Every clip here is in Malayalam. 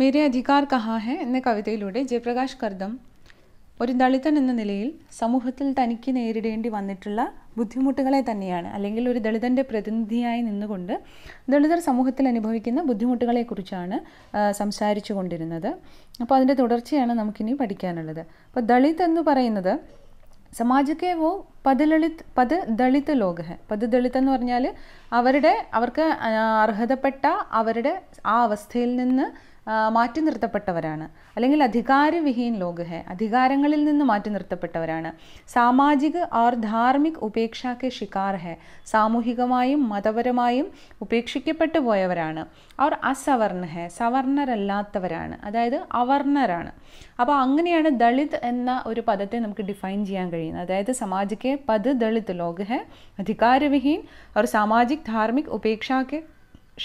മേരെ അധികാർ കഹാ ഹെ എന്ന കവിതയിലൂടെ ജയപ്രകാശ് കർദം ഒരു ദളിതൻ എന്ന നിലയിൽ സമൂഹത്തിൽ തനിക്ക് നേരിടേണ്ടി വന്നിട്ടുള്ള ബുദ്ധിമുട്ടുകളെ തന്നെയാണ് അല്ലെങ്കിൽ ഒരു ദളിതൻ്റെ പ്രതിനിധിയായി നിന്നുകൊണ്ട് ദളിതർ സമൂഹത്തിൽ അനുഭവിക്കുന്ന ബുദ്ധിമുട്ടുകളെക്കുറിച്ചാണ് സംസാരിച്ചു കൊണ്ടിരുന്നത് അപ്പോൾ അതിൻ്റെ തുടർച്ചയാണ് നമുക്കിനി പഠിക്കാനുള്ളത് അപ്പോൾ ദളിത് എന്ന് പറയുന്നത് സമാജക്കെ വോ പദലളിത് പദ ദളിത് ലോക പദ ദളിത് എന്ന് പറഞ്ഞാൽ അവരുടെ അവർക്ക് അർഹതപ്പെട്ട അവരുടെ ആ അവസ്ഥയിൽ നിന്ന് മാറ്റി നിർത്തപ്പെട്ടവരാണ് അല്ലെങ്കിൽ അധികാരവിഹീൻ ലോകഹെ അധികാരങ്ങളിൽ നിന്ന് മാറ്റി നിർത്തപ്പെട്ടവരാണ് സാമാജിക ഓർ ധാർമ്മിക് ഉപേക്ഷാക്ക് ഷിക്കാർ ഹെ സാമൂഹികമായും മതപരമായും ഉപേക്ഷിക്കപ്പെട്ടു പോയവരാണ് അവർ അസവർണ ഹെ സവർണരല്ലാത്തവരാണ് അതായത് അവർണരാണ് അപ്പോൾ അങ്ങനെയാണ് ദളിത് എന്ന ഒരു പദത്തെ നമുക്ക് ഡിഫൈൻ ചെയ്യാൻ കഴിയുന്നത് അതായത് സമാജിക്കെ പദ് ദളിത് ലോക ഹെ അധികാരവിഹീൻ അവർ സാമാജിക് ധാർമ്മിക് ഉപേക്ഷാക്ക്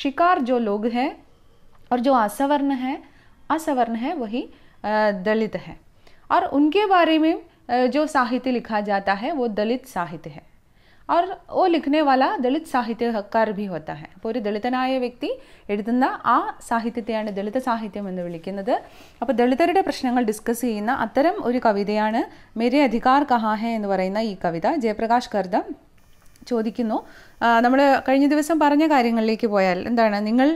ഷിക്കാർ ജോ ലോക ഹെ और जो आशा वर्ण है असवर्ण है वही दलित है और उनके बारे में जो साहित्य लिखा जाता है वो दलित साहित्य है और वो लिखने वाला दलित साहित्य हक्कार भी होता है पूरी दलितനായ വ്യക്തി എഴുതുന്ന ആ സാഹിത്യത്തെ ആണ് दलित സാഹിത്യം എന്ന് വിളിക്കുന്നത് അപ്പോൾ दलित ചരിത്ര പ്രശ്നങ്ങൾ ഡിസ്കസ് ചെയ്യുന്ന ഏറ്റവും ഒരു കവിതയാണ് "എന്റെ अधिकार कहां है" എന്ന വരിന ഈ കവിത ജയപ്രകാശ് കർദം ചോദിക്കുന്നു നമ്മൾ കഴിഞ്ഞ ദിവസം പറഞ്ഞ കാര്യങ്ങളിലേക്ക് പോയാൽ എന്താണ് നിങ്ങൾ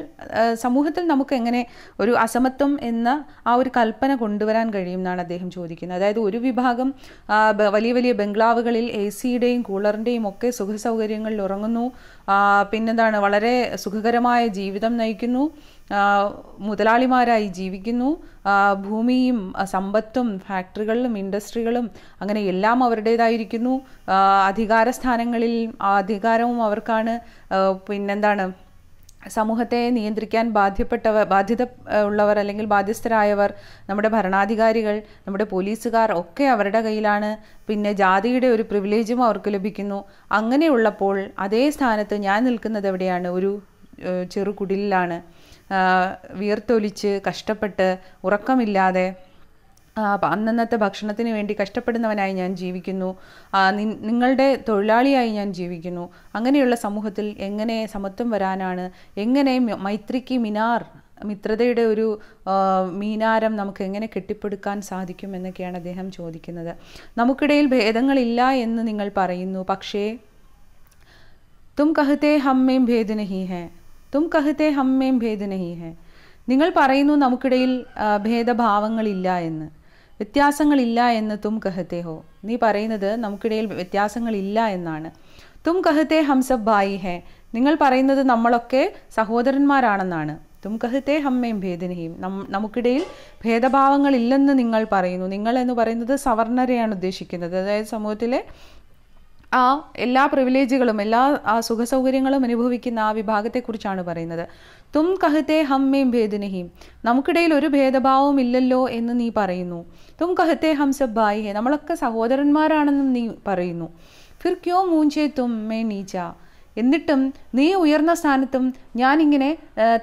സമൂഹത്തിൽ നമുക്ക് എങ്ങനെ ഒരു അസമത്വം എന്ന ആ ഒരു കൽപ്പന കൊണ്ടുവരാൻ കഴിയും എന്നാണ് അദ്ദേഹം ചോദിക്കുന്നത് അതായത് ഒരു വിഭാഗം വലിയ വലിയ ബംഗ്ലാവുകളിൽ എ സിയുടെയും കൂളറിൻ്റെയും ഒക്കെ സുഖ സൗകര്യങ്ങളിൽ ഉറങ്ങുന്നു പിന്നെന്താണ് വളരെ സുഖകരമായ ജീവിതം നയിക്കുന്നു മുതലാളിമാരായി ജീവിക്കുന്നു ഭൂമിയും സമ്പത്തും ഫാക്ടറികളിലും ഇൻഡസ്ട്രികളും അങ്ങനെ എല്ലാം അവരുടേതായിരിക്കുന്നു അധികാര സ്ഥാനങ്ങളിൽ അധികാരവും അവർ അവർക്കാണ് പിന്നെന്താണ് സമൂഹത്തെ നിയന്ത്രിക്കാൻ ബാധ്യപ്പെട്ടവർ ബാധ്യത ഉള്ളവർ അല്ലെങ്കിൽ ബാധ്യസ്ഥരായവർ നമ്മുടെ ഭരണാധികാരികൾ നമ്മുടെ പോലീസുകാർ ഒക്കെ അവരുടെ കയ്യിലാണ് പിന്നെ ജാതിയുടെ ഒരു പ്രിവിലേജും അവർക്ക് ലഭിക്കുന്നു അങ്ങനെയുള്ളപ്പോൾ അതേ സ്ഥാനത്ത് ഞാൻ നിൽക്കുന്നത് എവിടെയാണ് ഒരു ചെറുകുടിലാണ് വിയർത്തൊലിച്ച് കഷ്ടപ്പെട്ട് ഉറക്കമില്ലാതെ അപ്പം അന്നന്നത്തെ ഭക്ഷണത്തിന് വേണ്ടി കഷ്ടപ്പെടുന്നവനായി ഞാൻ ജീവിക്കുന്നു നിങ്ങളുടെ തൊഴിലാളിയായി ഞാൻ ജീവിക്കുന്നു അങ്ങനെയുള്ള സമൂഹത്തിൽ എങ്ങനെ സമത്വം വരാനാണ് എങ്ങനെ മൈത്രിക്ക് മിനാർ മിത്രതയുടെ ഒരു മീനാരം നമുക്ക് എങ്ങനെ കെട്ടിപ്പടുക്കാൻ സാധിക്കും എന്നൊക്കെയാണ് അദ്ദേഹം ചോദിക്കുന്നത് നമുക്കിടയിൽ ഭേദങ്ങളില്ല എന്ന് നിങ്ങൾ പറയുന്നു പക്ഷേ തും കഹത്തെ ഹമ്മേം ഭേദനഹി ഹെ തും കഹത്തെ ഹമ്മേം ഭേദനഹി ഹെ നിങ്ങൾ പറയുന്നു നമുക്കിടയിൽ ഭേദഭാവങ്ങളില്ല എന്ന് വ്യത്യാസങ്ങളില്ല എന്ന് തും കഹത്തെ ഹോ നീ പറയുന്നത് നമുക്കിടയിൽ വ്യത്യാസങ്ങളില്ല എന്നാണ് തും കഹത്തെ ഹംസബ് സബ് ഭായി ഹേ നിങ്ങൾ പറയുന്നത് നമ്മളൊക്കെ സഹോദരന്മാരാണെന്നാണ് തും കഹത്തെ ഹമ്മയും ഭേദനയും നമുക്കിടയിൽ ഭേദഭാവങ്ങളില്ലെന്ന് നിങ്ങൾ പറയുന്നു നിങ്ങൾ എന്ന് പറയുന്നത് സവർണരെയാണ് ഉദ്ദേശിക്കുന്നത് അതായത് സമൂഹത്തിലെ ആ എല്ലാ പ്രിവിലേജുകളും എല്ലാ ആ സുഖസൗകര്യങ്ങളും അനുഭവിക്കുന്ന ആ വിഭാഗത്തെക്കുറിച്ചാണ് പറയുന്നത് തും കഹത്തെ ഹമ്മേം ഭേദനഹീം നമുക്കിടയിൽ ഒരു ഭേദഭാവവും ഇല്ലല്ലോ എന്ന് നീ പറയുന്നു തും കഹത്തെ ഹം നമ്മളൊക്കെ സഹോദരന്മാരാണെന്നും നീ പറയുന്നു ഫിർ ക്യോ മൂഞ്ചേ തും മേ നീച്ച എന്നിട്ടും നീ ഉയർന്ന സ്ഥാനത്തും ഞാനിങ്ങനെ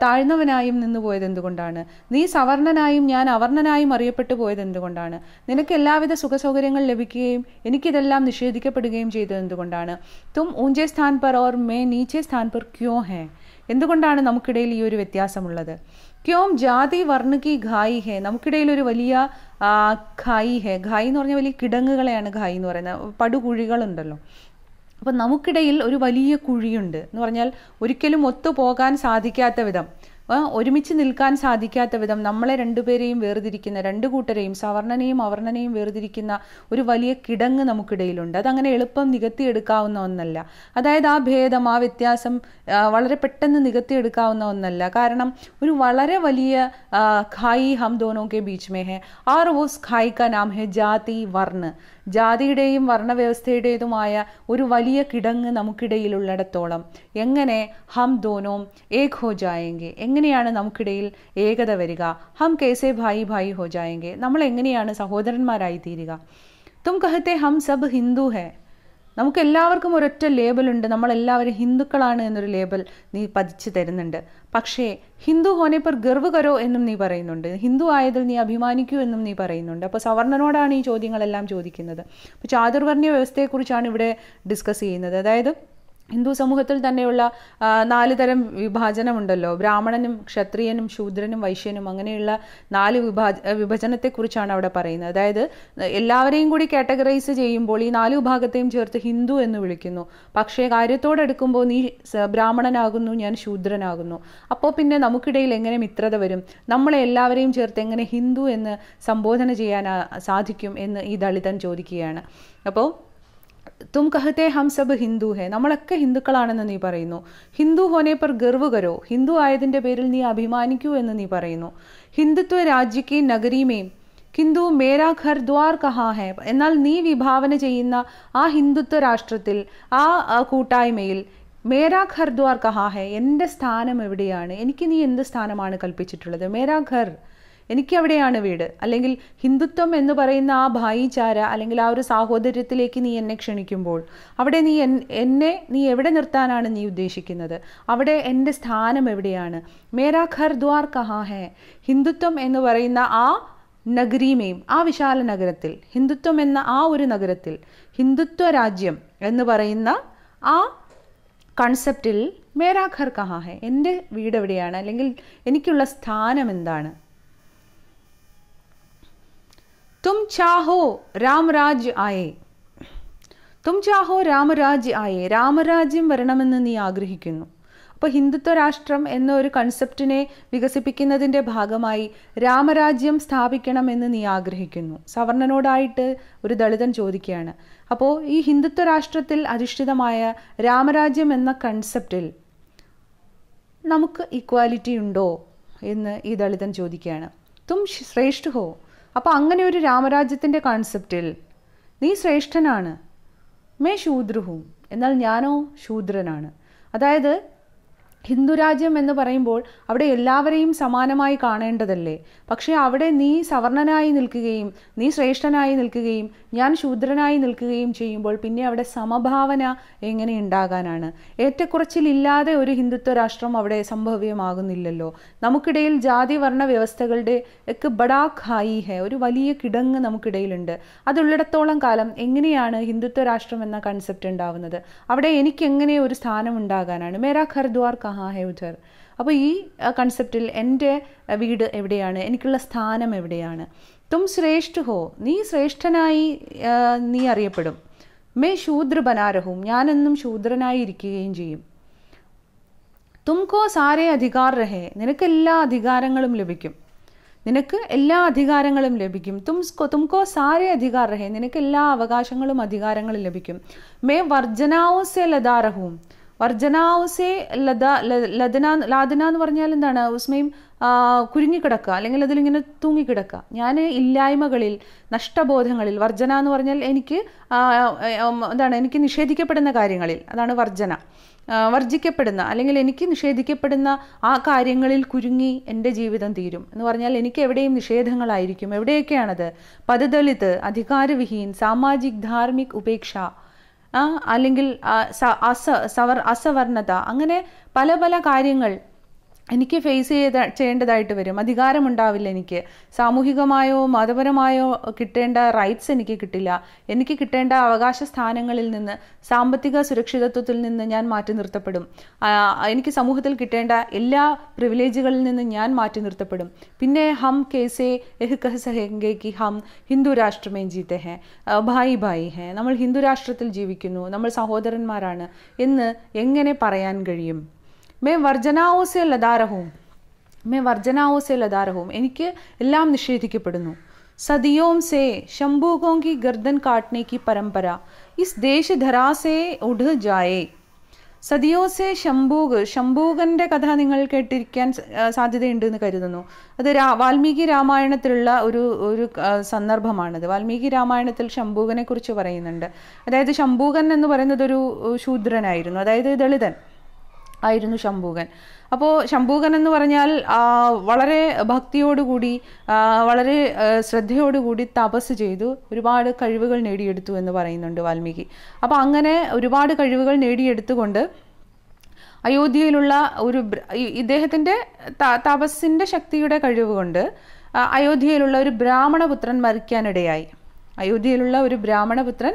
താഴ്ന്നവനായും നിന്ന് പോയത് എന്തുകൊണ്ടാണ് നീ സവർണനായും ഞാൻ അവർണനായും അറിയപ്പെട്ടു പോയത് എന്തുകൊണ്ടാണ് നിനക്ക് എല്ലാവിധ സുഖസൗകര്യങ്ങൾ ലഭിക്കുകയും എനിക്കിതെല്ലാം നിഷേധിക്കപ്പെടുകയും ചെയ്തത് എന്തുകൊണ്ടാണ് തും ഊഞ്ചേ സ്ഥാൻ പർ ഓർ മേ നീച്ചേ സ്ഥാൻ പർ ക്യോ ഹേ എന്തുകൊണ്ടാണ് നമുക്കിടയിൽ ഈ ഒരു വ്യത്യാസമുള്ളത് ക്യോം ജാതി വർണ്ണകി ഖായി ഹേ നമുക്കിടയിൽ ഒരു വലിയ ഖായി ഹേ ഖായി എന്ന് പറഞ്ഞാൽ വലിയ കിടങ്ങുകളെയാണ് ഖായി എന്ന് പറയുന്നത് പടുകുഴികളുണ്ടല്ലോ അപ്പം നമുക്കിടയിൽ ഒരു വലിയ കുഴിയുണ്ട് എന്ന് പറഞ്ഞാൽ ഒരിക്കലും ഒത്തു പോകാൻ സാധിക്കാത്ത വിധം ഒരുമിച്ച് നിൽക്കാൻ സാധിക്കാത്ത വിധം നമ്മളെ രണ്ടുപേരെയും വേർതിരിക്കുന്ന രണ്ട് കൂട്ടരെയും സവർണനെയും അവർണനെയും വേർതിരിക്കുന്ന ഒരു വലിയ കിടങ്ങ് നമുക്കിടയിലുണ്ട് അതങ്ങനെ എളുപ്പം നികത്തിയെടുക്കാവുന്ന ഒന്നല്ല അതായത് ആ ഭേദം ആ വ്യത്യാസം വളരെ പെട്ടെന്ന് നികത്തിയെടുക്കാവുന്ന ഒന്നല്ല കാരണം ഒരു വളരെ വലിയ ഖായി ഹം ദോനോ കെ ബീച്ച് മേ ഹെ ആർ ഓസ് ഖായി കാ നാം ഹെ ജാതി വർണ്ണ് ജാതിയുടെയും വർണ്ണവ്യവസ്ഥയുടേതുമായ ഒരു വലിയ കിടങ്ങ് നമുക്കിടയിലുള്ളിടത്തോളം എങ്ങനെ ഹം ദോനോം ഏക് ഹോ ജായെങ്കിൽ എങ്ങനെയാണ് നമുക്കിടയിൽ ഏകത വരിക ഹം കേസെ ഭായി ഭായി ഹോ ജായെങ്കിൽ നമ്മൾ എങ്ങനെയാണ് സഹോദരന്മാരായി തീരുക തും കഹത്തെ ഹം സബ് ഹിന്ദു ഹെ നമുക്ക് എല്ലാവർക്കും ഒരൊറ്റ ലേബലുണ്ട് നമ്മളെല്ലാവരും ഹിന്ദുക്കളാണ് എന്നൊരു ലേബൽ നീ പതിച്ചു തരുന്നുണ്ട് പക്ഷേ ഹിന്ദു ഹോനെ പർ ഗർവ് കരോ എന്നും നീ പറയുന്നുണ്ട് ഹിന്ദു ആയതിൽ നീ അഭിമാനിക്കൂ എന്നും നീ പറയുന്നുണ്ട് അപ്പോൾ സവർണനോടാണ് ഈ ചോദ്യങ്ങളെല്ലാം ചോദിക്കുന്നത് അപ്പോൾ ചാതുർവർണ്ണ വ്യവസ്ഥയെക്കുറിച്ചാണ് ഇവിടെ ഡിസ്കസ് ചെയ്യുന്നത് അതായത് ഹിന്ദു സമൂഹത്തിൽ തന്നെയുള്ള നാല് തരം വിഭാജനമുണ്ടല്ലോ ബ്രാഹ്മണനും ക്ഷത്രിയനും ശൂദ്രനും വൈശ്യനും അങ്ങനെയുള്ള നാല് വിഭാ വിഭജനത്തെക്കുറിച്ചാണ് അവിടെ പറയുന്നത് അതായത് എല്ലാവരെയും കൂടി കാറ്റഗറൈസ് ചെയ്യുമ്പോൾ ഈ നാല് വിഭാഗത്തെയും ചേർത്ത് ഹിന്ദു എന്ന് വിളിക്കുന്നു പക്ഷേ കാര്യത്തോടെടുക്കുമ്പോൾ നീ ബ്രാഹ്മണനാകുന്നു ഞാൻ ശൂദ്രനാകുന്നു അപ്പോൾ പിന്നെ നമുക്കിടയിൽ എങ്ങനെ മിത്രത വരും നമ്മളെ എല്ലാവരെയും ചേർത്ത് എങ്ങനെ ഹിന്ദു എന്ന് സംബോധന ചെയ്യാൻ സാധിക്കും എന്ന് ഈ ദളിതൻ ചോദിക്കുകയാണ് അപ്പോൾ തും കഹത്തെ ഹം സബ് ഹിന്ദു ഹെ നമ്മളൊക്കെ ഹിന്ദുക്കളാണെന്ന് നീ പറയുന്നു ഹിന്ദു ഹോനെ പർ ഗർവ് കരോ ഹിന്ദു ആയതിൻ്റെ പേരിൽ നീ അഭിമാനിക്കൂ എന്ന് നീ പറയുന്നു ഹിന്ദുത്വ രാജ്യക്ക് നഗരിമേം ഹിന്ദു മേരാ ഘർ ദ്വാർ കഹാ ഹെ എന്നാൽ നീ വിഭാവന ചെയ്യുന്ന ആ ഹിന്ദുത്വ രാഷ്ട്രത്തിൽ ആ കൂട്ടായ്മയിൽ മേരാ ഘർ ദ്വാർ കഹാ ഹെ എൻ്റെ സ്ഥാനം എവിടെയാണ് എനിക്ക് നീ എന്ത് സ്ഥാനമാണ് കൽപ്പിച്ചിട്ടുള്ളത് മേരാ ഘർ എനിക്കവിടെയാണ് വീട് അല്ലെങ്കിൽ ഹിന്ദുത്വം എന്ന് പറയുന്ന ആ ഭായിചാര അല്ലെങ്കിൽ ആ ഒരു സാഹോദര്യത്തിലേക്ക് നീ എന്നെ ക്ഷണിക്കുമ്പോൾ അവിടെ നീ എന്നെ നീ എവിടെ നിർത്താനാണ് നീ ഉദ്ദേശിക്കുന്നത് അവിടെ എൻ്റെ സ്ഥാനം എവിടെയാണ് മേരാ ഖർ ദ്വാർ കഹാ ഹേ ഹിന്ദുത്വം എന്ന് പറയുന്ന ആ നഗരീമയും ആ വിശാല നഗരത്തിൽ ഹിന്ദുത്വം എന്ന ആ ഒരു നഗരത്തിൽ ഹിന്ദുത്വ രാജ്യം എന്ന് പറയുന്ന ആ കൺസെപ്റ്റിൽ മേരാ ഖർ കഹാ ഹെ എൻ്റെ വീട് എവിടെയാണ് അല്ലെങ്കിൽ എനിക്കുള്ള സ്ഥാനം എന്താണ് तुम चाहो രാം രാജ് ആയേ തും ചാഹോ आए ആയേ രാമരാജ്യം വരണമെന്ന് നീ ആഗ്രഹിക്കുന്നു അപ്പോൾ ഹിന്ദുത്വ രാഷ്ട്രം എന്ന ഒരു കൺസെപ്റ്റിനെ വികസിപ്പിക്കുന്നതിൻ്റെ ഭാഗമായി രാമരാജ്യം സ്ഥാപിക്കണമെന്ന് നീ ആഗ്രഹിക്കുന്നു സവർണനോടായിട്ട് ഒരു ദളിതൻ ചോദിക്കുകയാണ് അപ്പോൾ ഈ ഹിന്ദുത്വ രാഷ്ട്രത്തിൽ അധിഷ്ഠിതമായ രാമരാജ്യം എന്ന കൺസെപ്റ്റിൽ നമുക്ക് ഇക്വാലിറ്റി ഉണ്ടോ എന്ന് ഈ ദളിതൻ ചോദിക്കുകയാണ് തും ശ്രേഷ്ഠ ഹോ അപ്പോൾ അങ്ങനെ ഒരു രാമരാജ്യത്തിൻ്റെ കോൺസെപ്റ്റിൽ നീ ശ്രേഷ്ഠനാണ് മേ ശൂദ്രുഹും എന്നാൽ ഞാനോ ശൂദ്രനാണ് അതായത് ഹിന്ദുരാജ്യം എന്ന് പറയുമ്പോൾ അവിടെ എല്ലാവരെയും സമാനമായി കാണേണ്ടതല്ലേ പക്ഷേ അവിടെ നീ സവർണനായി നിൽക്കുകയും നീ ശ്രേഷ്ഠനായി നിൽക്കുകയും ഞാൻ ശൂദ്രനായി നിൽക്കുകയും ചെയ്യുമ്പോൾ പിന്നെ അവിടെ സമഭാവന എങ്ങനെ ഉണ്ടാകാനാണ് ഏറ്റക്കുറച്ചിലില്ലാതെ ഒരു ഹിന്ദുത്വ രാഷ്ട്രം അവിടെ സംഭവ്യമാകുന്നില്ലല്ലോ നമുക്കിടയിൽ ജാതി വർണ്ണ വ്യവസ്ഥകളുടെ ഒക്കെ ബഡാഖ് ഹായി ഹെ ഒരു വലിയ കിടങ്ങ് നമുക്കിടയിലുണ്ട് അതുള്ളിടത്തോളം കാലം എങ്ങനെയാണ് ഹിന്ദുത്വ രാഷ്ട്രം എന്ന കൺസെപ്റ്റ് ഉണ്ടാവുന്നത് അവിടെ എനിക്കെങ്ങനെ ഒരു സ്ഥാനം ഉണ്ടാകാനാണ് മേരാ ഖർദ്വാർ കഹാ ഹേ ഉധർ അപ്പോൾ ഈ കൺസെപ്റ്റിൽ എൻ്റെ വീട് എവിടെയാണ് എനിക്കുള്ള സ്ഥാനം എവിടെയാണ് തും ശ്രേഷ്ഠ ഹോ നീ ശ്രേഷ്ഠനായി നീ അറിയപ്പെടും മേ ശൂദ്ര ബനാരഹവും ഞാനെന്നും ശൂദ്രനായി ഇരിക്കുകയും ചെയ്യും തുംകോ സാരേ അധികാർ രഹേ നിനക്ക് എല്ലാ അധികാരങ്ങളും ലഭിക്കും നിനക്ക് എല്ലാ അധികാരങ്ങളും ലഭിക്കും തുംസ്കോ തുംകോ സാരേ അധികാർ രഹേ നിനക്ക് എല്ലാ അവകാശങ്ങളും അധികാരങ്ങളും ലഭിക്കും മേ വർജനാവോ സെ ലതാരഹവും വർജനാവുസെ ലത ലദന ലാദന എന്ന് പറഞ്ഞാൽ എന്താണ് ഉസ്മയും കുരുങ്ങിക്കിടക്കുക അല്ലെങ്കിൽ അതിലിങ്ങനെ തൂങ്ങിക്കിടക്കുക ഞാൻ ഇല്ലായ്മകളിൽ നഷ്ടബോധങ്ങളിൽ വർജന എന്ന് പറഞ്ഞാൽ എനിക്ക് എന്താണ് എനിക്ക് നിഷേധിക്കപ്പെടുന്ന കാര്യങ്ങളിൽ അതാണ് വർജന വർജിക്കപ്പെടുന്ന അല്ലെങ്കിൽ എനിക്ക് നിഷേധിക്കപ്പെടുന്ന ആ കാര്യങ്ങളിൽ കുരുങ്ങി എൻ്റെ ജീവിതം തീരും എന്ന് പറഞ്ഞാൽ എനിക്ക് എവിടെയും നിഷേധങ്ങളായിരിക്കും എവിടെയൊക്കെയാണത് പദദളിത് അധികാരവിഹീൻ സാമാജിക് ധാർമ്മിക് ഉപേക്ഷ അല്ലെങ്കിൽ അസ അസവർണത അങ്ങനെ പല പല കാര്യങ്ങൾ എനിക്ക് ഫേസ് ചെയ്ത ചെയ്യേണ്ടതായിട്ട് വരും അധികാരമുണ്ടാവില്ല എനിക്ക് സാമൂഹികമായോ മതപരമായോ കിട്ടേണ്ട റൈറ്റ്സ് എനിക്ക് കിട്ടില്ല എനിക്ക് കിട്ടേണ്ട അവകാശ സ്ഥാനങ്ങളിൽ നിന്ന് സാമ്പത്തിക സുരക്ഷിതത്വത്തിൽ നിന്ന് ഞാൻ മാറ്റി നിർത്തപ്പെടും എനിക്ക് സമൂഹത്തിൽ കിട്ടേണ്ട എല്ലാ പ്രിവിലേജുകളിൽ നിന്ന് ഞാൻ മാറ്റി നിർത്തപ്പെടും പിന്നെ ഹം കേസെ എഹ് കഹ് സഹെങ്കെ കി ഹം ഹിന്ദു രാഷ്ട്രമേ ജീത്തെ ഹേ ഭായി ഭായി ഹെ നമ്മൾ ഹിന്ദു രാഷ്ട്രത്തിൽ ജീവിക്കുന്നു നമ്മൾ സഹോദരന്മാരാണ് എന്ന് എങ്ങനെ പറയാൻ കഴിയും मैं വർജനാവോ സെ ലതാരഹവും മേ വർജനാവോ സെ ലതാരഹവും എനിക്ക് എല്ലാം നിഷേധിക്കപ്പെടുന്നു സദിയോം സെ ശംഭൂകോം കി ഗർദൻ കാട്ടനെ കി പരമ്പര ഇസ് ദേശധരാ സെ ഉഡ് ജായേ സദിയോ സെ ശംഭൂഗ് ശംഭൂകൻ്റെ കഥ നിങ്ങൾ കേട്ടിരിക്കാൻ സാധ്യതയുണ്ട് എന്ന് കരുതുന്നു അത് രാ വാൽമീകി രാമായണത്തിലുള്ള ഒരു ഒരു സന്ദർഭമാണത് വാൽമീകി രാമായണത്തിൽ ശംഭൂകനെ കുറിച്ച് പറയുന്നുണ്ട് അതായത് ശംഭൂകൻ എന്ന് പറയുന്നത് ഒരു ശൂദ്രനായിരുന്നു അതായത് ദളിതൻ ആയിരുന്നു ശംഭൂകൻ അപ്പോൾ ശംഭൂകൻ എന്ന് പറഞ്ഞാൽ വളരെ ഭക്തിയോടുകൂടി വളരെ ശ്രദ്ധയോടുകൂടി തപസ് ചെയ്തു ഒരുപാട് കഴിവുകൾ നേടിയെടുത്തു എന്ന് പറയുന്നുണ്ട് വാൽമീകി അപ്പോൾ അങ്ങനെ ഒരുപാട് കഴിവുകൾ നേടിയെടുത്തുകൊണ്ട് അയോധ്യയിലുള്ള ഒരു ഇദ്ദേഹത്തിൻ്റെ തപസ്സിൻ്റെ ശക്തിയുടെ കഴിവുകൊണ്ട് അയോധ്യയിലുള്ള ഒരു ബ്രാഹ്മണപുത്രൻ മരിക്കാനിടയായി അയോധ്യയിലുള്ള ഒരു ബ്രാഹ്മണപുത്രൻ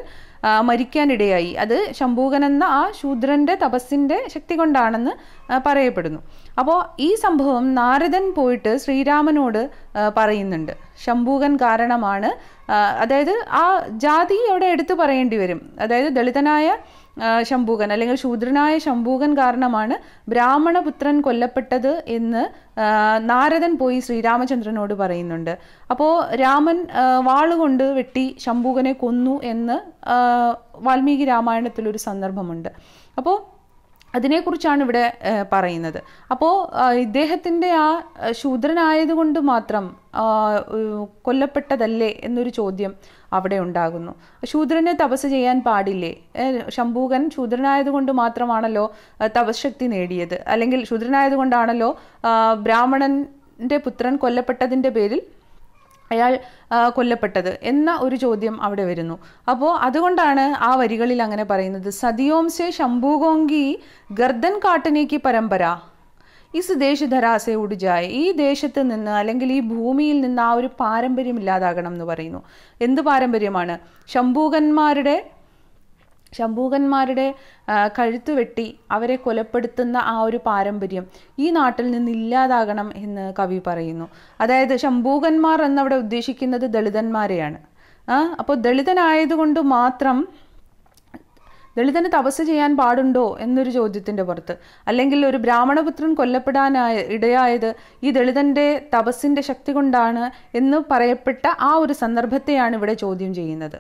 മരിക്കാനിടയായി അത് ശംഭൂകൻ എന്ന ആ ശൂദ്രന്റെ തപസ്സിന്റെ ശക്തി കൊണ്ടാണെന്ന് പറയപ്പെടുന്നു അപ്പോൾ ഈ സംഭവം നാരദൻ പോയിട്ട് ശ്രീരാമനോട് പറയുന്നുണ്ട് ശംഭൂകൻ കാരണമാണ് അതായത് ആ ജാതി അവിടെ എടുത്തു പറയേണ്ടി വരും അതായത് ദളിതനായ ശംഭൂകൻ അല്ലെങ്കിൽ ശൂദ്രനായ ശംഭൂകൻ കാരണമാണ് ബ്രാഹ്മണപുത്രൻ കൊല്ലപ്പെട്ടത് എന്ന് നാരദൻ പോയി ശ്രീരാമചന്ദ്രനോട് പറയുന്നുണ്ട് അപ്പോൾ രാമൻ വാളുകൊണ്ട് വെട്ടി ശംഭൂകനെ കൊന്നു എന്ന് വാൽമീകി രാമായണത്തിലൊരു സന്ദർഭമുണ്ട് അപ്പോൾ അതിനെക്കുറിച്ചാണ് ഇവിടെ പറയുന്നത് അപ്പോൾ ഇദ്ദേഹത്തിൻ്റെ ആ ശൂദ്രനായതുകൊണ്ട് മാത്രം കൊല്ലപ്പെട്ടതല്ലേ എന്നൊരു ചോദ്യം അവിടെ ഉണ്ടാകുന്നു ശൂദ്രനെ തപസ് ചെയ്യാൻ പാടില്ലേ ശംഭൂകൻ ശൂദ്രനായതുകൊണ്ട് മാത്രമാണല്ലോ തപശക്തി നേടിയത് അല്ലെങ്കിൽ ശൂദ്രനായതുകൊണ്ടാണല്ലോ ബ്രാഹ്മണൻ്റെ പുത്രൻ കൊല്ലപ്പെട്ടതിൻ്റെ പേരിൽ അയാൾ കൊല്ലപ്പെട്ടത് എന്ന ഒരു ചോദ്യം അവിടെ വരുന്നു അപ്പോൾ അതുകൊണ്ടാണ് ആ വരികളിൽ അങ്ങനെ പറയുന്നത് സതിയോംസെ ശംഭൂകോങ്കി ഗർദൻ കാട്ടനേക്ക് പരമ്പര ഇസ് ദേശ് ധരാസെ ഉടുജായ് ഈ ദേശത്ത് നിന്ന് അല്ലെങ്കിൽ ഈ ഭൂമിയിൽ നിന്ന് ആ ഒരു പാരമ്പര്യം ഇല്ലാതാകണം എന്ന് പറയുന്നു എന്ത് പാരമ്പര്യമാണ് ശംഭൂകന്മാരുടെ ശംഭൂകന്മാരുടെ കഴുത്ത് വെട്ടി അവരെ കൊലപ്പെടുത്തുന്ന ആ ഒരു പാരമ്പര്യം ഈ നാട്ടിൽ നിന്ന് ഇല്ലാതാകണം എന്ന് കവി പറയുന്നു അതായത് ശംഭൂകന്മാർ എന്നവിടെ ഉദ്ദേശിക്കുന്നത് ദളിതന്മാരെയാണ് അപ്പോൾ ദളിതനായതുകൊണ്ട് മാത്രം ദളിതന് തപസ് ചെയ്യാൻ പാടുണ്ടോ എന്നൊരു ചോദ്യത്തിൻ്റെ പുറത്ത് അല്ലെങ്കിൽ ഒരു ബ്രാഹ്മണപുത്രൻ കൊല്ലപ്പെടാനായ ഇടയായത് ഈ ദളിതൻ്റെ തപസ്സിൻ്റെ ശക്തി കൊണ്ടാണ് എന്ന് പറയപ്പെട്ട ആ ഒരു സന്ദർഭത്തെയാണ് ഇവിടെ ചോദ്യം ചെയ്യുന്നത്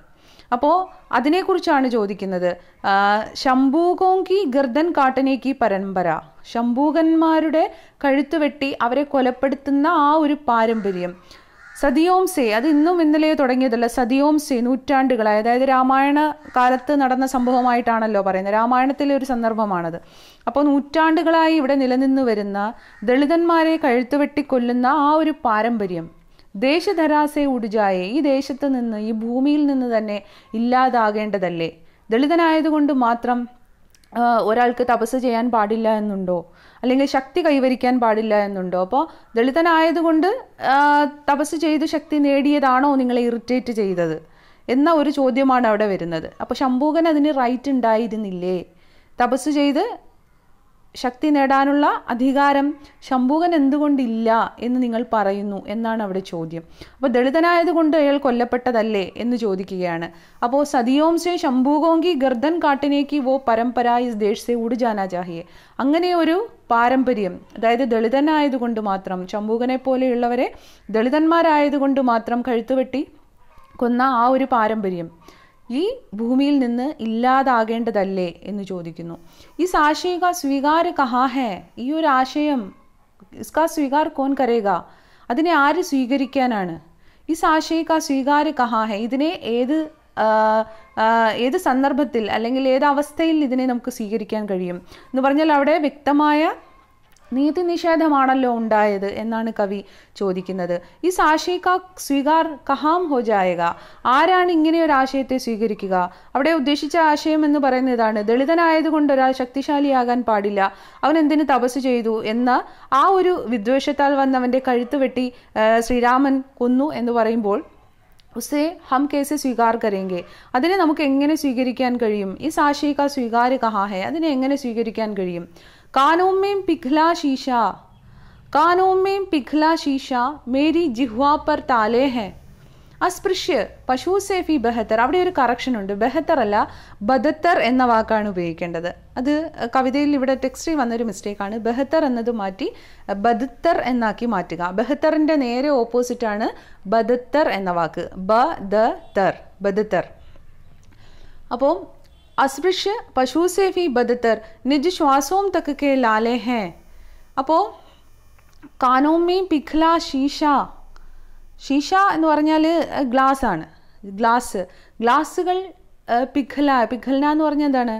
അപ്പോൾ അതിനെക്കുറിച്ചാണ് ചോദിക്കുന്നത് ശംഭൂകോങ്കി ഗർദൻ കാട്ടനേക്കി പരമ്പര ശംഭൂകന്മാരുടെ കഴുത്തുവെട്ടി വെട്ടി അവരെ കൊലപ്പെടുത്തുന്ന ആ ഒരു പാരമ്പര്യം സതിയോം സേ അത് ഇന്നും ഇന്നലെയോ തുടങ്ങിയതല്ല സതിയോം സേ നൂറ്റാണ്ടുകളായി അതായത് രാമായണ കാലത്ത് നടന്ന സംഭവമായിട്ടാണല്ലോ പറയുന്നത് രാമായണത്തിലെ ഒരു സന്ദർഭമാണത് അപ്പോൾ നൂറ്റാണ്ടുകളായി ഇവിടെ നിലനിന്ന് വരുന്ന ദളിതന്മാരെ കഴുത്തുവെട്ടിക്കൊല്ലുന്ന ആ ഒരു പാരമ്പര്യം ദേശധരാസെ ഉടുജായെ ഈ ദേശത്ത് നിന്ന് ഈ ഭൂമിയിൽ നിന്ന് തന്നെ ഇല്ലാതാകേണ്ടതല്ലേ ദളിതനായതുകൊണ്ട് മാത്രം ഒരാൾക്ക് തപസ് ചെയ്യാൻ പാടില്ല എന്നുണ്ടോ അല്ലെങ്കിൽ ശക്തി കൈവരിക്കാൻ പാടില്ല എന്നുണ്ടോ അപ്പോൾ ദളിതനായതുകൊണ്ട് തപസ് ചെയ്ത് ശക്തി നേടിയതാണോ നിങ്ങളെ ഇറിറ്റേറ്റ് ചെയ്തത് എന്ന ഒരു ചോദ്യമാണ് അവിടെ വരുന്നത് അപ്പോൾ ശംഭൂകൻ അതിന് റൈറ്റ് ഉണ്ടായിരുന്നില്ലേ തപസ് ചെയ്ത് ശക്തി നേടാനുള്ള അധികാരം ശംഭുകൻ എന്തുകൊണ്ടില്ല എന്ന് നിങ്ങൾ പറയുന്നു എന്നാണ് അവിടെ ചോദ്യം അപ്പോൾ ദളിതനായതുകൊണ്ട് അയാൾ കൊല്ലപ്പെട്ടതല്ലേ എന്ന് ചോദിക്കുകയാണ് അപ്പോൾ സതിയോം ശ്രീ ശംഭൂകോങ്കി ഗർദൻ കാട്ടിനേക്ക് വോ പരമ്പര ഇസ് ദേശ് ഊടുജാനാ ചാഹിയെ അങ്ങനെ ഒരു പാരമ്പര്യം അതായത് ദളിതനായതുകൊണ്ട് മാത്രം ശംഭുകനെ പോലെയുള്ളവരെ ദളിതന്മാരായതുകൊണ്ട് മാത്രം കഴുത്തുവെട്ടി കൊന്ന ആ ഒരു പാരമ്പര്യം ഈ ഭൂമിയിൽ നിന്ന് ഇല്ലാതാകേണ്ടതല്ലേ എന്ന് ചോദിക്കുന്നു ഈ ആശയ സ്വീകാര കഹാഹേ ഈ ഒരു ആശയം ഇസ്കാ സ്വീകാർ കോൻ കരേക അതിനെ ആര് സ്വീകരിക്കാനാണ് ഈ ആശയ സ്വീകാര കഹാഹേ ഇതിനെ ഏത് ഏത് സന്ദർഭത്തിൽ അല്ലെങ്കിൽ ഏത് അവസ്ഥയിൽ ഇതിനെ നമുക്ക് സ്വീകരിക്കാൻ കഴിയും എന്ന് പറഞ്ഞാൽ അവിടെ വ്യക്തമായ നീതി നിഷേധമാണല്ലോ ഉണ്ടായത് എന്നാണ് കവി ചോദിക്കുന്നത് ഈ ആശയക്ക സ്വീകാർ കഹാം ഹോജായക ആരാണ് ഇങ്ങനെ ഒരു ആശയത്തെ സ്വീകരിക്കുക അവിടെ ഉദ്ദേശിച്ച ആശയം എന്ന് പറയുന്നത് ഇതാണ് ദളിതനായതുകൊണ്ട് ഒരാൾ ശക്തിശാലിയാകാൻ പാടില്ല അവൻ എന്തിനു തപസ് ചെയ്തു എന്ന ആ ഒരു വിദ്വേഷത്താൽ വന്നവന്റെ കഴുത്ത് വെട്ടി ശ്രീരാമൻ കൊന്നു എന്ന് പറയുമ്പോൾ ഉസേ ഹം കേസ് സ്വീകാർ കരേങ്കെ അതിനെ നമുക്ക് എങ്ങനെ സ്വീകരിക്കാൻ കഴിയും ഈ ആശയ സ്വീകാര്യ കഹാഹെ അതിനെ എങ്ങനെ സ്വീകരിക്കാൻ കഴിയും कानों में पिघला शीशा कानों में पिघला शीशा മേരി ജിഹ്വാ പർ താലേ ഹെ അസ്പൃശ്യ പശു സേഫി ബെഹത്തർ അവിടെ ഒരു കറക്ഷൻ ഉണ്ട് ബെഹത്തർ അല്ല ബദത്തർ എന്ന വാക്കാണ് ഉപയോഗിക്കേണ്ടത് അത് കവിതയിൽ ഇവിടെ ടെക്സ്റ്റിൽ വന്നൊരു മിസ്റ്റേക്കാണ് ബെഹത്തർ എന്നത് മാറ്റി ബദത്തർ എന്നാക്കി മാറ്റുക ബെഹത്തറിൻ്റെ നേരെ ഓപ്പോസിറ്റാണ് ബദത്തർ എന്ന വാക്ക് ബ ദ തർ ബദത്തർ അപ്പോൾ अस्पृश्य पशु से भी बदतर निज തക്കെ तक के लाले हैं അപ്പോൾ കാനോം മീ പിഖ്ല ശീഷ ഷീഷ എന്ന് പറഞ്ഞാൽ ഗ്ലാസ് ആണ് ഗ്ലാസ് ഗ്ലാസ്സുകൾ പിഖല പിഖലന എന്ന് പറഞ്ഞാൽ എന്താണ്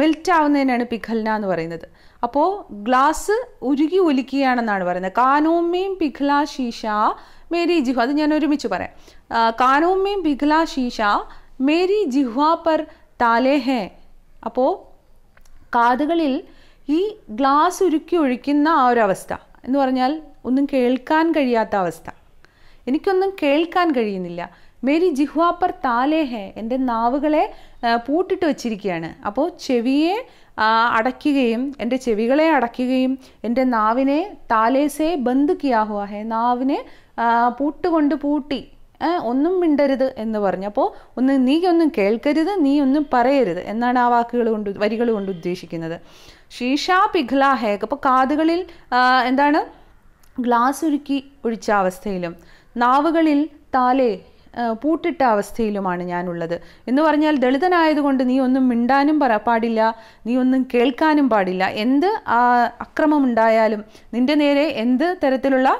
മെൽറ്റ് ആവുന്നതിനാണ് പിഖലന എന്ന് പറയുന്നത് അപ്പോൾ ഗ്ലാസ് ഉരുകി ഒലിക്കുകയാണെന്നാണ് പറയുന്നത് കാനോമ്മയും പിഖ്ല ശീഷ മേരി ജിഹു അത് ഞാൻ ഒരുമിച്ച് പറയാം കാനോമ്മയും പിഖ്ല ശീഷ മേരി ജിഹ്വാ പർ താലേ ഹെ അപ്പോൾ കാതുകളിൽ ഈ ഗ്ലാസ് ഉരുക്കി ഒഴിക്കുന്ന ആ ഒരു അവസ്ഥ എന്ന് പറഞ്ഞാൽ ഒന്നും കേൾക്കാൻ കഴിയാത്ത അവസ്ഥ എനിക്കൊന്നും കേൾക്കാൻ കഴിയുന്നില്ല മേരി ജിഹ്വാ പർ താലേ ഹെ എൻ്റെ നാവുകളെ പൂട്ടിട്ട് വച്ചിരിക്കുകയാണ് അപ്പോൾ ചെവിയെ അടയ്ക്കുകയും എൻ്റെ ചെവികളെ അടയ്ക്കുകയും എൻ്റെ നാവിനെ താലേസേ ബന്ദ് നാവിനെ പൂട്ടുകൊണ്ട് പൂട്ടി ഒന്നും മിണ്ടരുത് എന്ന് പറഞ്ഞപ്പോൾ ഒന്ന് നീ ഒന്നും കേൾക്കരുത് നീ ഒന്നും പറയരുത് എന്നാണ് ആ വാക്കുകൾ കൊണ്ട് വരികൾ കൊണ്ട് ഉദ്ദേശിക്കുന്നത് ഷീഷ പിഘ്ല ഹേക്ക് അപ്പോൾ കാതുകളിൽ എന്താണ് ഗ്ലാസ് ഉരുക്കി ഒഴിച്ച അവസ്ഥയിലും നാവുകളിൽ താലേ പൂട്ടിട്ട അവസ്ഥയിലുമാണ് ഞാനുള്ളത് എന്ന് പറഞ്ഞാൽ ദളിതനായതുകൊണ്ട് നീ ഒന്നും മിണ്ടാനും പറ പാടില്ല നീ ഒന്നും കേൾക്കാനും പാടില്ല എന്ത് അക്രമമുണ്ടായാലും നിൻ്റെ നേരെ എന്ത് തരത്തിലുള്ള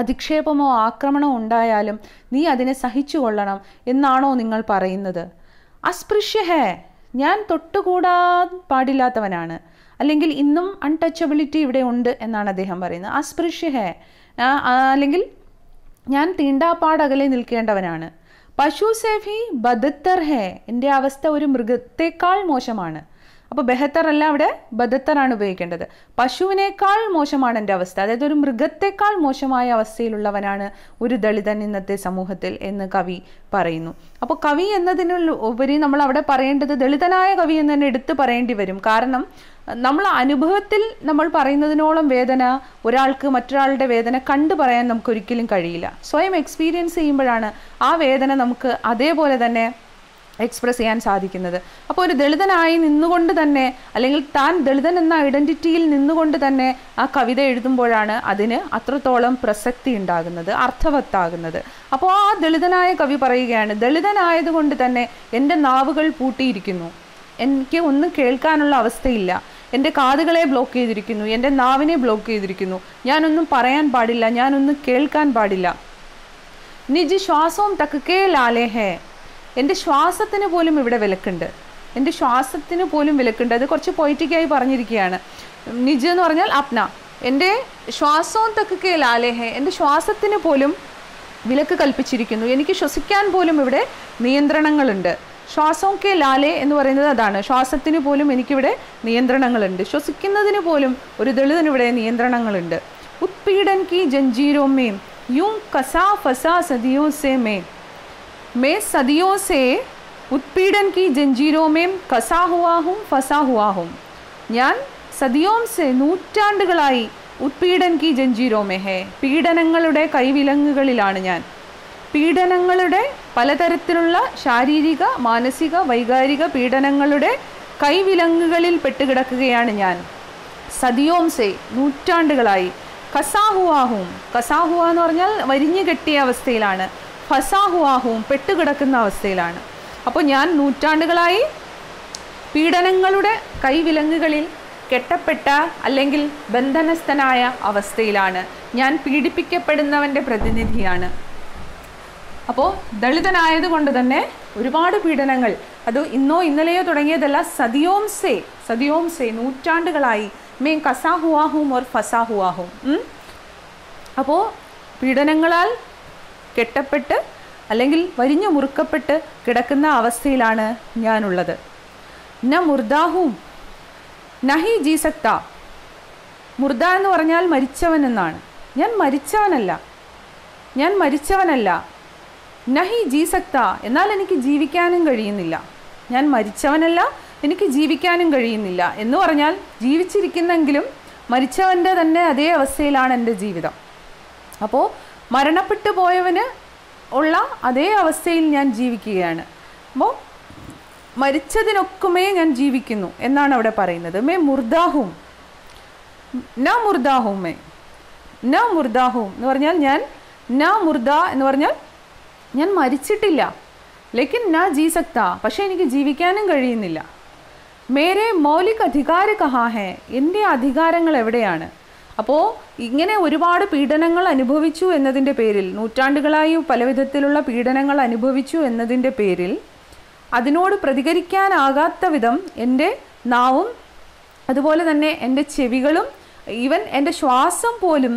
അധിക്ഷേപമോ ആക്രമണമോ ഉണ്ടായാലും നീ അതിനെ സഹിച്ചുകൊള്ളണം എന്നാണോ നിങ്ങൾ പറയുന്നത് അസ്പൃശ്യ ഹേ ഞാൻ തൊട്ടുകൂടാൻ പാടില്ലാത്തവനാണ് അല്ലെങ്കിൽ ഇന്നും അൺടച്ചബിലിറ്റി ഇവിടെ ഉണ്ട് എന്നാണ് അദ്ദേഹം പറയുന്നത് അസ്പൃശ്യ ഹേ അല്ലെങ്കിൽ ഞാൻ തീണ്ടാപ്പാടകലെ നിൽക്കേണ്ടവനാണ് പശു സേഫി ബദത്തർ ഹേ എൻ്റെ അവസ്ഥ ഒരു മൃഗത്തെക്കാൾ മോശമാണ് അപ്പോൾ ബെഹത്തർ അല്ല അവിടെ ബദത്തറാണ് ഉപയോഗിക്കേണ്ടത് പശുവിനേക്കാൾ മോശമാണ് എൻ്റെ അവസ്ഥ അതായത് ഒരു മൃഗത്തെക്കാൾ മോശമായ അവസ്ഥയിലുള്ളവനാണ് ഒരു ദളിതൻ ഇന്നത്തെ സമൂഹത്തിൽ എന്ന് കവി പറയുന്നു അപ്പോൾ കവി എന്നതിന് ഉപരി നമ്മൾ അവിടെ പറയേണ്ടത് ദളിതനായ കവി എന്ന് തന്നെ എടുത്തു പറയേണ്ടി വരും കാരണം നമ്മൾ അനുഭവത്തിൽ നമ്മൾ പറയുന്നതിനോളം വേദന ഒരാൾക്ക് മറ്റൊരാളുടെ വേദന കണ്ടു പറയാൻ നമുക്കൊരിക്കലും കഴിയില്ല സ്വയം എക്സ്പീരിയൻസ് ചെയ്യുമ്പോഴാണ് ആ വേദന നമുക്ക് അതേപോലെ തന്നെ എക്സ്പ്രസ് ചെയ്യാൻ സാധിക്കുന്നത് അപ്പോൾ ഒരു ദളിതനായി നിന്നുകൊണ്ട് തന്നെ അല്ലെങ്കിൽ താൻ ദളിതൻ എന്ന ഐഡൻറ്റിറ്റിയിൽ നിന്നുകൊണ്ട് തന്നെ ആ കവിത എഴുതുമ്പോഴാണ് അതിന് അത്രത്തോളം പ്രസക്തി ഉണ്ടാകുന്നത് അർത്ഥവത്താകുന്നത് അപ്പോൾ ആ ദളിതനായ കവി പറയുകയാണ് ദളിതനായതുകൊണ്ട് തന്നെ എൻ്റെ നാവുകൾ പൂട്ടിയിരിക്കുന്നു എനിക്ക് ഒന്നും കേൾക്കാനുള്ള അവസ്ഥയില്ല എൻ്റെ കാതുകളെ ബ്ലോക്ക് ചെയ്തിരിക്കുന്നു എൻ്റെ നാവിനെ ബ്ലോക്ക് ചെയ്തിരിക്കുന്നു ഞാനൊന്നും പറയാൻ പാടില്ല ഞാനൊന്നും കേൾക്കാൻ പാടില്ല നിജ് ശ്വാസവും തക്കേ ലാലേഹേ എൻ്റെ ശ്വാസത്തിന് പോലും ഇവിടെ വിലക്കുണ്ട് എൻ്റെ ശ്വാസത്തിന് പോലും വിലക്കുണ്ട് അത് കുറച്ച് പൊയറ്റിക്കായി പറഞ്ഞിരിക്കുകയാണ് നിജ് എന്ന് പറഞ്ഞാൽ അപ്ന എൻ്റെ ശ്വാസവും തെക്കുകയിൽ ആലേഹെ എൻ്റെ ശ്വാസത്തിന് പോലും വിലക്ക് കൽപ്പിച്ചിരിക്കുന്നു എനിക്ക് ശ്വസിക്കാൻ പോലും ഇവിടെ നിയന്ത്രണങ്ങളുണ്ട് ശ്വാസം കെ ലാലെ എന്ന് പറയുന്നത് അതാണ് ശ്വാസത്തിന് പോലും എനിക്കിവിടെ നിയന്ത്രണങ്ങളുണ്ട് ശ്വസിക്കുന്നതിന് പോലും ഒരു ദളിതനിവിടെ നിയന്ത്രണങ്ങളുണ്ട് ഉത്പീഡൻ കി മേം യും കസാ ഫസാ സദിയോ സേ മേം मैं सदियों से उत्पीड़न की जंजीरों में ജഞ്ചീരോ മേം കസാ ഹുവാഹും ഫസാ ഹുവാഹും ഞാൻ സദിയോംസ് നൂറ്റാണ്ടുകളായി ഉത്പീഡൻ കി ജഞ്ചീരോമെഹേ പീഡനങ്ങളുടെ കൈവിലങ്ങുകളിലാണ് ഞാൻ പീഡനങ്ങളുടെ പലതരത്തിലുള്ള ശാരീരിക മാനസിക വൈകാരിക പീഡനങ്ങളുടെ കൈവിലങ്ങുകളിൽ പെട്ടുകിടക്കുകയാണ് ഞാൻ സദിയോംസെ നൂറ്റാണ്ടുകളായി കസാഹുവാഹും കസാഹുവ എന്ന് പറഞ്ഞാൽ വരിഞ്ഞു കെട്ടിയ അവസ്ഥയിലാണ് ഫസാഹുവാഹുവും പെട്ടുകിടക്കുന്ന അവസ്ഥയിലാണ് അപ്പോൾ ഞാൻ നൂറ്റാണ്ടുകളായി പീഡനങ്ങളുടെ കൈവിലങ്ങുകളിൽ കെട്ടപ്പെട്ട അല്ലെങ്കിൽ ബന്ധനസ്ഥനായ അവസ്ഥയിലാണ് ഞാൻ പീഡിപ്പിക്കപ്പെടുന്നവൻ്റെ പ്രതിനിധിയാണ് അപ്പോൾ ദളിതനായതുകൊണ്ട് തന്നെ ഒരുപാട് പീഡനങ്ങൾ അത് ഇന്നോ ഇന്നലെയോ തുടങ്ങിയതല്ല സതിയോം സേ സതിയോം സേ നൂറ്റാണ്ടുകളായി മേ കസാഹുവാഹും ഓർ ഫസാഹുവാഹും അപ്പോൾ പീഡനങ്ങളാൽ കെട്ടപ്പെട്ട് അല്ലെങ്കിൽ വരിഞ്ഞു മുറുക്കപ്പെട്ട് കിടക്കുന്ന അവസ്ഥയിലാണ് ഞാനുള്ളത് ന മുർദാഹും നഹി ജീസക്ത മുർദ എന്ന് പറഞ്ഞാൽ മരിച്ചവൻ എന്നാണ് ഞാൻ മരിച്ചവനല്ല ഞാൻ മരിച്ചവനല്ല നഹി ജീസക്ത എന്നാൽ എനിക്ക് ജീവിക്കാനും കഴിയുന്നില്ല ഞാൻ മരിച്ചവനല്ല എനിക്ക് ജീവിക്കാനും കഴിയുന്നില്ല എന്ന് പറഞ്ഞാൽ ജീവിച്ചിരിക്കുന്നെങ്കിലും മരിച്ചവൻ്റെ തന്നെ അതേ അവസ്ഥയിലാണ് എൻ്റെ ജീവിതം അപ്പോൾ മരണപ്പെട്ടു പോയവന് ഉള്ള അതേ അവസ്ഥയിൽ ഞാൻ ജീവിക്കുകയാണ് അപ്പോൾ മരിച്ചതിനൊക്കുമേ ഞാൻ ജീവിക്കുന്നു എന്നാണ് അവിടെ പറയുന്നത് മേ മുർദാഹും ന മുർദാഹും മേ ന മുർദാഹും എന്ന് പറഞ്ഞാൽ ഞാൻ ന മുർദ എന്ന് പറഞ്ഞാൽ ഞാൻ മരിച്ചിട്ടില്ല ലേക്കിൻ ന ജീസക്ത പക്ഷേ എനിക്ക് ജീവിക്കാനും കഴിയുന്നില്ല മേരെ മൗലിക് അധികാര കഹാ എൻ്റെ അധികാരങ്ങൾ എവിടെയാണ് അപ്പോൾ ഇങ്ങനെ ഒരുപാട് പീഡനങ്ങൾ അനുഭവിച്ചു എന്നതിൻ്റെ പേരിൽ നൂറ്റാണ്ടുകളായി പലവിധത്തിലുള്ള പീഡനങ്ങൾ അനുഭവിച്ചു എന്നതിൻ്റെ പേരിൽ അതിനോട് പ്രതികരിക്കാനാകാത്ത വിധം എൻ്റെ നാവും അതുപോലെ തന്നെ എൻ്റെ ചെവികളും ഈവൻ എൻ്റെ ശ്വാസം പോലും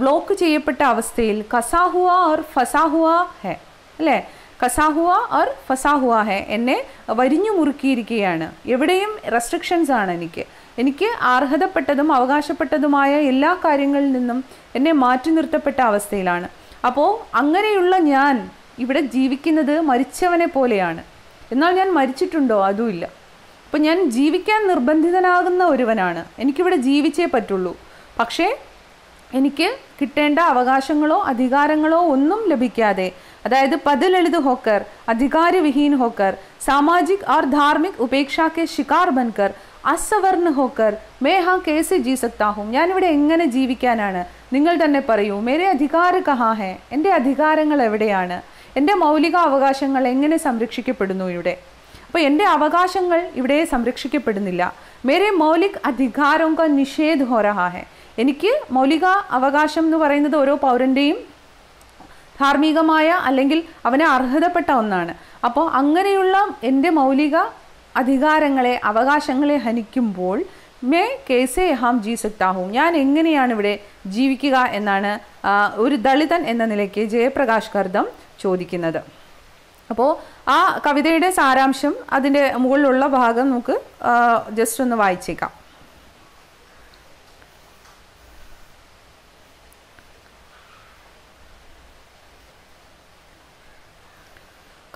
ബ്ലോക്ക് ചെയ്യപ്പെട്ട അവസ്ഥയിൽ കസാഹുവ ഓർ ഫസാഹുവ ഹെ അല്ലേ കസാഹുവ ഓർ ഫസാഹുവ ഹെ എന്നെ വരിഞ്ഞു മുറുക്കിയിരിക്കുകയാണ് എവിടെയും റെസ്ട്രിക്ഷൻസ് ആണ് എനിക്ക് എനിക്ക് അർഹതപ്പെട്ടതും അവകാശപ്പെട്ടതുമായ എല്ലാ കാര്യങ്ങളിൽ നിന്നും എന്നെ മാറ്റി നിർത്തപ്പെട്ട അവസ്ഥയിലാണ് അപ്പോൾ അങ്ങനെയുള്ള ഞാൻ ഇവിടെ ജീവിക്കുന്നത് മരിച്ചവനെ പോലെയാണ് എന്നാൽ ഞാൻ മരിച്ചിട്ടുണ്ടോ അതുമില്ല അപ്പോൾ ഞാൻ ജീവിക്കാൻ നിർബന്ധിതനാകുന്ന ഒരുവനാണ് എനിക്കിവിടെ ജീവിച്ചേ പറ്റുള്ളൂ പക്ഷേ എനിക്ക് കിട്ടേണ്ട അവകാശങ്ങളോ അധികാരങ്ങളോ ഒന്നും ലഭിക്കാതെ അതായത് പതിലളിത് ഹോക്കർ അധികാരവിഹീൻ ഹോക്കർ സാമാജിക് ആർ ധാർമ്മിക് ഉപേക്ഷാക്കെ ശിക്കാർ ബൻകർ അസവർണ് ഹോക്കർ മേ ഹാ കേസ് ജീ സക്താ ഞാനിവിടെ എങ്ങനെ ജീവിക്കാനാണ് നിങ്ങൾ തന്നെ പറയൂ മേരെ അധികാര കഹാഹെ എൻ്റെ അധികാരങ്ങൾ എവിടെയാണ് എൻ്റെ മൗലിക അവകാശങ്ങൾ എങ്ങനെ സംരക്ഷിക്കപ്പെടുന്നു ഇവിടെ അപ്പോൾ എൻ്റെ അവകാശങ്ങൾ ഇവിടെ സംരക്ഷിക്കപ്പെടുന്നില്ല മേരെ മൗലിക് അധികാരം ക നിഷേധ് ഹോരഹാഹെ എനിക്ക് മൗലിക അവകാശം എന്ന് പറയുന്നത് ഓരോ പൗരൻ്റെയും ധാർമ്മികമായ അല്ലെങ്കിൽ അവനെ അർഹതപ്പെട്ട ഒന്നാണ് അപ്പോൾ അങ്ങനെയുള്ള എൻ്റെ മൗലിക അധികാരങ്ങളെ അവകാശങ്ങളെ ഹനിക്കുമ്പോൾ മേ കേസേ ഹാം ജി സക്താഹും ഞാൻ എങ്ങനെയാണ് ഇവിടെ ജീവിക്കുക എന്നാണ് ഒരു ദളിതൻ എന്ന നിലയ്ക്ക് ജയപ്രകാശ് കർദം ചോദിക്കുന്നത് അപ്പോൾ ആ കവിതയുടെ സാരാംശം അതിൻ്റെ മുകളിലുള്ള ഭാഗം നമുക്ക് ജസ്റ്റ് ഒന്ന് വായിച്ചേക്കാം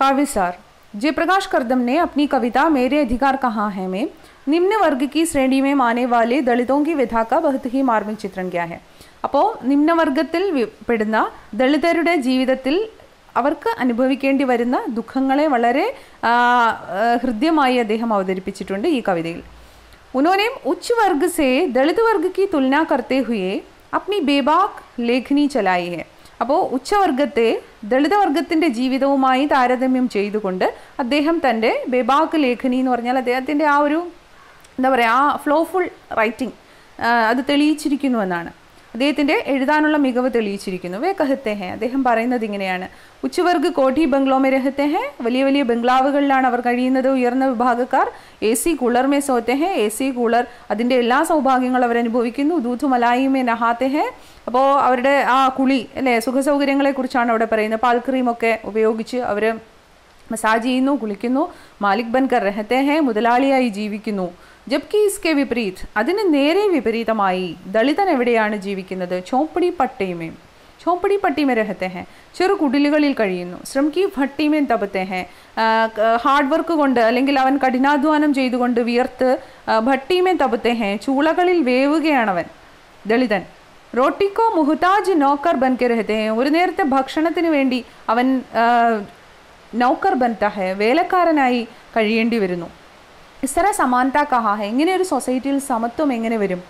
കവി സാർ जयप्रकाश करदम ने अपनी कविता मेरे अधिकार कहाँ हैं में നിമ്ന വർഗക്ക് ശ്രേണി മേ മാനേ വാലെ ദളിതോങ്കി വിധാക്ക ബഹുത്ഹി മാർമിക് ചിത്രം ക്യാ ഹെ അപ്പോൾ നിമ്നവർഗത്തിൽ പെടുന്ന ദളിതരുടെ ജീവിതത്തിൽ അവർക്ക് അനുഭവിക്കേണ്ടി വരുന്ന ദുഃഖങ്ങളെ വളരെ ഹൃദ്യമായി അദ്ദേഹം അവതരിപ്പിച്ചിട്ടുണ്ട് ഈ കവിതയിൽ ഉനോനെയും ഉച്ച് വർഗ സേ ദളിത് വർഗ കി തുലന കർത്തേ ഹുയേ അപ്നി ബേബാക് ലേഖനി ചലായി ഹെ അപ്പോൾ ഉച്ചവർഗത്തെ ദളിതവർഗത്തിൻ്റെ ജീവിതവുമായി താരതമ്യം ചെയ്തുകൊണ്ട് അദ്ദേഹം തൻ്റെ ബെബാക്ക് ലേഖനി എന്ന് പറഞ്ഞാൽ അദ്ദേഹത്തിൻ്റെ ആ ഒരു എന്താ പറയുക ആ ഫ്ലോഫുൾ റൈറ്റിംഗ് അത് തെളിയിച്ചിരിക്കുന്നുവെന്നാണ് അദ്ദേഹത്തിൻ്റെ എഴുതാനുള്ള മികവ് തെളിയിച്ചിരിക്കുന്നു വേ കഹത്തെ അദ്ദേഹം പറയുന്നത് ഇങ്ങനെയാണ് ഉച്ചവർഗ് കോഠി ബംഗ്ലോ മേ രഹത്തെ വലിയ വലിയ ബംഗ്ലാവുകളിലാണ് അവർ കഴിയുന്നത് ഉയർന്ന വിഭാഗക്കാർ എ സി കൂളർ മേ സോത്തെ എ സി കൂളർ അതിൻ്റെ എല്ലാ സൗഭാഗ്യങ്ങളും അവർ അനുഭവിക്കുന്നു ദൂധു മലായി മേ നഹാത്തെ ഹേ അപ്പോൾ അവരുടെ ആ കുളി അല്ലേ സുഖസൗകര്യങ്ങളെക്കുറിച്ചാണ് അവിടെ പറയുന്നത് പാൽക്രീമൊക്കെ ഉപയോഗിച്ച് അവർ മസാജ് ചെയ്യുന്നു കുളിക്കുന്നു മാലിക് ബൻകർ രഹത്തെ ഹേ മുതലാളിയായി ജീവിക്കുന്നു ജബ്കി ഇസ്കെ വിപരീത് അതിന് നേരെ വിപരീതമായി ദളിതൻ എവിടെയാണ് ജീവിക്കുന്നത് ചോപ്പടി പട്ടയുമേം ചോപ്പടി പട്ടിമേ രഹത്തെ ഹേ ചെറു കുടിലുകളിൽ കഴിയുന്നു ശ്രംകി ഭട്ടിമേൻ തപത്തെ ഹേ ഹാർഡ് വർക്ക് കൊണ്ട് അല്ലെങ്കിൽ അവൻ കഠിനാധ്വാനം ചെയ്തുകൊണ്ട് വിയർത്ത് ഭട്ടിമേൻ തപത്തെ ഹേ ചൂളകളിൽ വേവുകയാണവൻ ദളിതൻ റോട്ടിക്കോ മുഹ്താജ് നോക്കർ ബൻകെ രഹത്തെ ഒരു നേരത്തെ ഭക്ഷണത്തിന് വേണ്ടി അവൻ നൗക്കർ ബൻതാഹെ വേലക്കാരനായി കഴിയേണ്ടി വരുന്നു ഇസ്തര സമാനത കഹാഹെ എങ്ങനെ ഒരു സൊസൈറ്റിയിൽ സമത്വം എങ്ങനെ വരും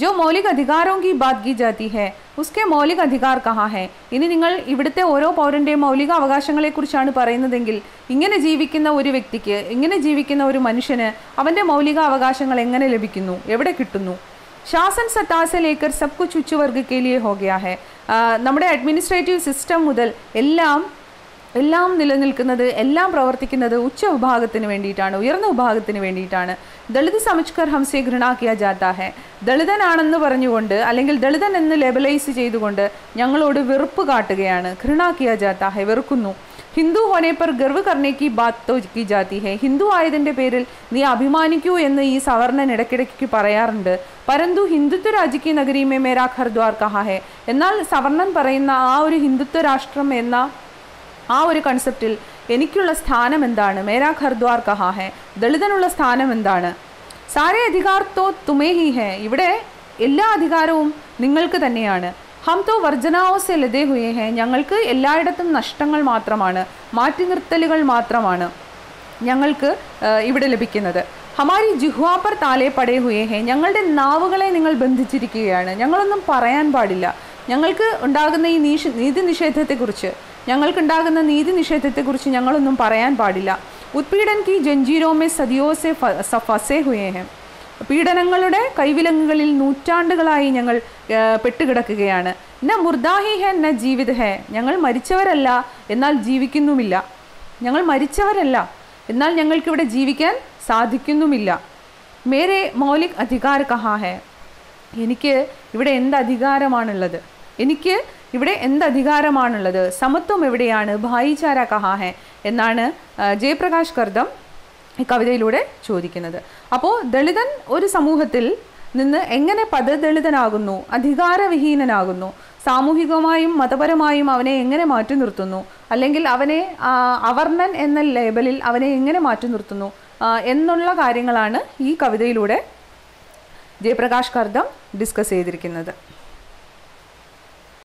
ജോ മൗലിക അധികാരവും കി ബാത് കി ജാതി ഹെ ഉസ്കെ മൗലിക അധികാർ കഹാ ഹെ ഇനി നിങ്ങൾ ഇവിടുത്തെ ഓരോ പൗരൻ്റെയും മൗലിക അവകാശങ്ങളെക്കുറിച്ചാണ് പറയുന്നതെങ്കിൽ ഇങ്ങനെ ജീവിക്കുന്ന ഒരു വ്യക്തിക്ക് ഇങ്ങനെ ജീവിക്കുന്ന ഒരു മനുഷ്യന് അവൻ്റെ മൗലിക അവകാശങ്ങൾ എങ്ങനെ ലഭിക്കുന്നു എവിടെ കിട്ടുന്നു ശാസൻ സത്താസ ലേക്കർ സബ് കുച്ച് ഉച്ചവർഗ്ഗ കെ ലിയേ നമ്മുടെ അഡ്മിനിസ്ട്രേറ്റീവ് സിസ്റ്റം മുതൽ എല്ലാം എല്ലാം നിലനിൽക്കുന്നത് എല്ലാം പ്രവർത്തിക്കുന്നത് ഉച്ച വിഭാഗത്തിന് വേണ്ടിയിട്ടാണ് ഉയർന്ന വിഭാഗത്തിന് വേണ്ടിയിട്ടാണ് ദളിത് സംസ്കർ ഹംസെ ഘൃണാക്കിയ ജാത്ത ഹെ ദളിതനാണെന്ന് പറഞ്ഞുകൊണ്ട് അല്ലെങ്കിൽ ദളിതൻ എന്ന് ലെബലൈസ് ചെയ്തുകൊണ്ട് ഞങ്ങളോട് വെറുപ്പ് കാട്ടുകയാണ് ഘൃണാക്കിയ ജാത്ത ഹെ വെറുക്കുന്നു ഹിന്ദു ഹോനേപ്പർ ഗർവ് കർണേക്ക് ബാത്തോ കി ജാതി ഹെ ഹിന്ദു ആയതിൻ്റെ പേരിൽ നീ അഭിമാനിക്കൂ എന്ന് ഈ സവർണൻ ഇടയ്ക്കിടയ്ക്ക് പറയാറുണ്ട് പരന്തു ഹിന്ദുത്വ രാജിക്ക് നഗരിമേ മേരാ ഖർദ്വാർ കഹാ ഹെ എന്നാൽ സവർണൻ പറയുന്ന ആ ഒരു ഹിന്ദുത്വ രാഷ്ട്രം എന്ന ആ ഒരു കൺസെപ്റ്റിൽ എനിക്കുള്ള സ്ഥാനം എന്താണ് മേരാ ഖർദ്വാർ കഹാ ഹെ ദളിതനുള്ള സ്ഥാനം എന്താണ് സാരേ അധികാർത്തോ തുമേ ഹി ഹെ ഇവിടെ എല്ലാ അധികാരവും നിങ്ങൾക്ക് തന്നെയാണ് ഹം തോ വർജനാവസ് ലതേ ഹുയേ ഹെ ഞങ്ങൾക്ക് എല്ലായിടത്തും നഷ്ടങ്ങൾ മാത്രമാണ് മാറ്റി നിർത്തലുകൾ മാത്രമാണ് ഞങ്ങൾക്ക് ഇവിടെ ലഭിക്കുന്നത് ഹമാരി ജുഹ്വാപ്പർ താലേ പടേ ഹുയേ ഹെ ഞങ്ങളുടെ നാവുകളെ നിങ്ങൾ ബന്ധിച്ചിരിക്കുകയാണ് ഞങ്ങളൊന്നും പറയാൻ പാടില്ല ഞങ്ങൾക്ക് ഉണ്ടാകുന്ന ഈ നീഷ നീതി നിഷേധത്തെക്കുറിച്ച് ഞങ്ങൾക്കുണ്ടാകുന്ന നീതി നിഷേധത്തെക്കുറിച്ച് ഞങ്ങളൊന്നും പറയാൻ പാടില്ല ഉത്പീഡൻ കി ജഞ്ജീരോമെ സദിയോ സെ ഫസേ ഹുയേ ഹെ പീഡനങ്ങളുടെ കൈവിലങ്ങുകളിൽ നൂറ്റാണ്ടുകളായി ഞങ്ങൾ പെട്ടുകിടക്കുകയാണ് ന മുർദാഹി ഹെ ന ജീവിത ഹെ ഞങ്ങൾ മരിച്ചവരല്ല എന്നാൽ ജീവിക്കുന്നുമില്ല ഞങ്ങൾ മരിച്ചവരല്ല എന്നാൽ ഞങ്ങൾക്കിവിടെ ജീവിക്കാൻ സാധിക്കുന്നുമില്ല മേരെ മൗലിക് അധികാര കഹാ ഹെ എനിക്ക് ഇവിടെ എന്ത് അധികാരമാണുള്ളത് എനിക്ക് ഇവിടെ എന്ത് അധികാരമാണുള്ളത് സമത്വം എവിടെയാണ് ഭായിചാര കഹാഹെ എന്നാണ് ജയപ്രകാശ് കർദം ഈ കവിതയിലൂടെ ചോദിക്കുന്നത് അപ്പോൾ ദളിതൻ ഒരു സമൂഹത്തിൽ നിന്ന് എങ്ങനെ പദദളിതനാകുന്നു അധികാരവിഹീനനാകുന്നു സാമൂഹികമായും മതപരമായും അവനെ എങ്ങനെ മാറ്റി നിർത്തുന്നു അല്ലെങ്കിൽ അവനെ അവർണൻ എന്ന ലേബലിൽ അവനെ എങ്ങനെ മാറ്റി നിർത്തുന്നു എന്നുള്ള കാര്യങ്ങളാണ് ഈ കവിതയിലൂടെ ജയപ്രകാശ് കർദം ഡിസ്കസ് ചെയ്തിരിക്കുന്നത്